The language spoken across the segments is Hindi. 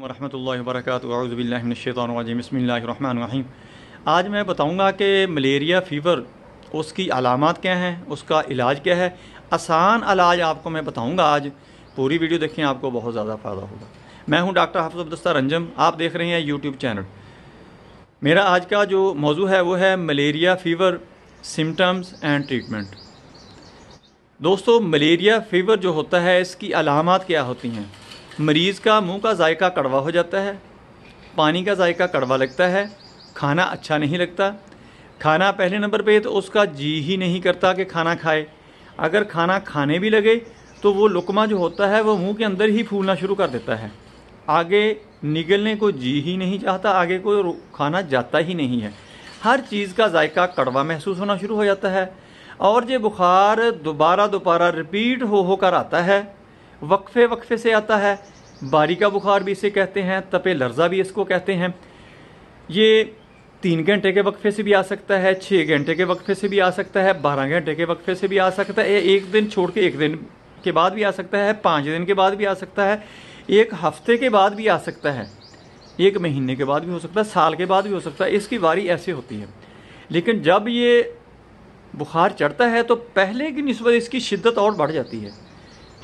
वरहमल वर्क अज़बिल्लिनशैतरजीम आज मैं बताऊंगा कि मलेरिया फ़ीवर उसकी अलामत क्या हैं उसका इलाज क्या है आसान इलाज आपको मैं बताऊंगा आज पूरी वीडियो देखें आपको बहुत ज़्यादा फ़ायदा होगा मैं हूं डॉक्टर हाफ अब्दस्ता रंजम आप देख रहे हैं यूट्यूब चैनल मेरा आज का जो मौजू है वो है malaria fever symptoms and treatment दोस्तों मलेरिया फ़ीवर जो होता है इसकी अलामत क्या होती हैं मरीज़ का मुंह का जायका कड़वा हो जाता है पानी का जायका कड़वा लगता है खाना अच्छा नहीं लगता खाना पहले नंबर पे तो उसका जी ही नहीं करता कि खाना खाए अगर खाना खाने भी लगे तो वो लुकमा जो होता है वो मुंह के अंदर ही फूलना शुरू कर देता है आगे निगलने को जी ही नहीं चाहता आगे को खाना जाता ही नहीं है हर चीज़ का जायका कड़वा महसूस होना शुरू हो जाता है और ये बुखार दोबारा दोबारा रिपीट हो होकर आता है वक्फे वक्फे से आता है बारी का बुखार भी इसे कहते हैं तपे लर्जा भी इसको कहते हैं ये तीन घंटे के वक्फे से भी आ सकता है छः घंटे के वक्फे से भी आ सकता है बारह घंटे के वक्फे से भी आ सकता है एक दिन छोड़ के एक दिन के बाद भी आ सकता है पाँच दिन के बाद भी आ सकता है एक हफ्ते के बाद भी आ सकता है एक महीने के बाद भी हो सकता है साल के बाद भी हो सकता है इसकी बारी ऐसे होती है लेकिन जब ये बुखार चढ़ता है तो पहले की नस्बत इसकी शिद्दत और बढ़ जाती है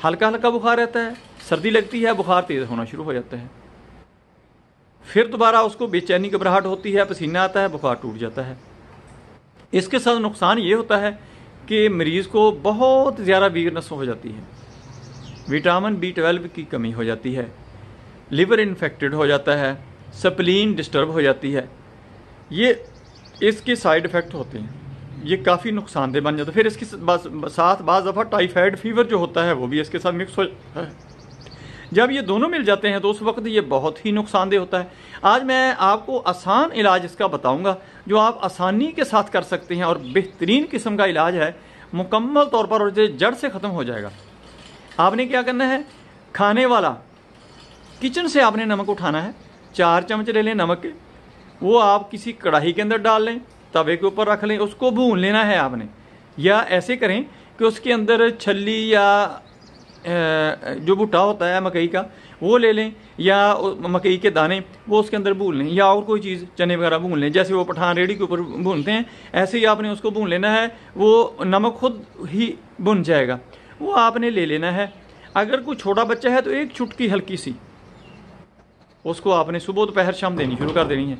हल्का हल्का बुखार रहता है सर्दी लगती है बुखार तेज़ होना शुरू हो जाता है फिर दोबारा उसको बेचैनी घबराहट होती है पसीना आता है बुखार टूट जाता है इसके साथ नुकसान ये होता है कि मरीज़ को बहुत ज़्यादा वीकनेस हो जाती है विटामिन बी ट्वेल्व की कमी हो जाती है लिवर इन्फेक्टेड हो जाता है सप्लीन डिस्टर्ब हो जाती है ये इसके साइड इफ़ेक्ट होते हैं ये काफ़ी नुकसानदेह बन जाता है फिर इसके साथ बाज़ दफ़ा टाइफाइड फीवर जो होता है वो भी इसके साथ मिक्स हो जाता है जब ये दोनों मिल जाते हैं तो उस वक्त ये बहुत ही नुकसानदेह होता है आज मैं आपको आसान इलाज इसका बताऊंगा जो आप आसानी के साथ कर सकते हैं और बेहतरीन किस्म का इलाज है मुकम्मल तौर पर और जड़ से ख़त्म हो जाएगा आपने क्या करना है खाने वाला किचन से आपने नमक उठाना है चार चम्मच ले लें नमक के वो आप किसी कढ़ाई के अंदर डाल लें तवे के ऊपर रख लें उसको भून लेना है आपने या ऐसे करें कि उसके अंदर छली या जो भुट्टा होता है मकई का वो ले लें या मकई के दाने वो उसके अंदर भून लें या और कोई चीज़ चने वगैरह भून लें जैसे वो पठान रेडी के ऊपर भूनते हैं ऐसे ही आपने उसको भून लेना है वो नमक खुद ही भुन जाएगा वो आपने ले लेना है अगर कोई छोटा बच्चा है तो एक चुटकी हल्की सी उसको आपने सुबह दोपहर शाम देनी शुरू कर देनी है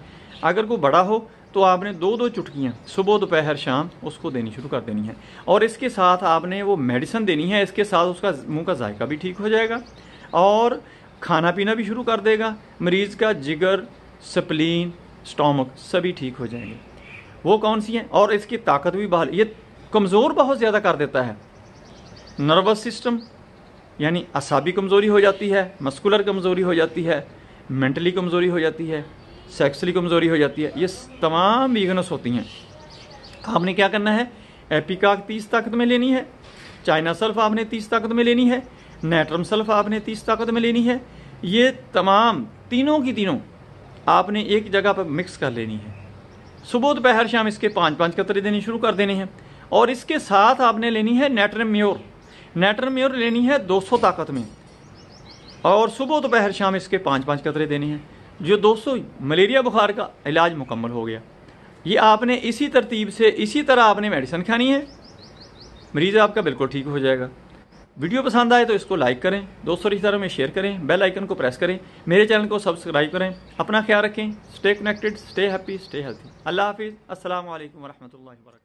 अगर कोई बड़ा हो तो आपने दो दो चुटकियाँ सुबह दोपहर शाम उसको देनी शुरू कर देनी है और इसके साथ आपने वो मेडिसन देनी है इसके साथ उसका मुँह का जायका भी ठीक हो जाएगा और खाना पीना भी शुरू कर देगा मरीज़ का जिगर स्प्लीन स्टोमक सभी ठीक हो जाएंगे वो कौन सी हैं और इसकी ताकत भी बहाल ये कमज़ोर बहुत ज़्यादा कर देता है नर्वस सिस्टम यानी असाबी कमज़ोरी हो जाती है मस्कुलर कमज़ोरी हो जाती है मेंटली कमज़ोरी हो जाती है सेक्सुअली कमज़ोरी हो जाती है ये तमाम वीगनस होती हैं आपने क्या करना है एपिकाक तीस ताकत में लेनी है चाइना सल्फ आपने तीस ताकत में लेनी है नेट्रम सल्फ आपने तीस ताकत में लेनी है ये तमाम तीनों की तीनों आपने एक जगह पर मिक्स कर लेनी है सुबह दोपहर शाम इसके पाँच पाँच कतरे देने शुरू कर देने हैं और इसके साथ आपने लेनी है नेटरम म्योर नेटरम म्योर लेनी है दो ताकत में और सुबह दोपहर शाम इसके पाँच पाँच कतरे देने हैं जो दोस्तों मलेरिया बुखार का इलाज मुकम्मल हो गया ये आपने इसी तरतीब से इसी तरह आपने मेडिसिन खानी है मरीज़ आपका बिल्कुल ठीक हो जाएगा वीडियो पसंद आए तो इसको लाइक करें दोस्तों रिश्तेदारों में शेयर करें बेल आइकन को प्रेस करें मेरे चैनल को सब्सक्राइब करें अपना ख्याल रखें stay connected stay happy stay healthy अल्लाह हाफिज़ असल वरहमल वर्क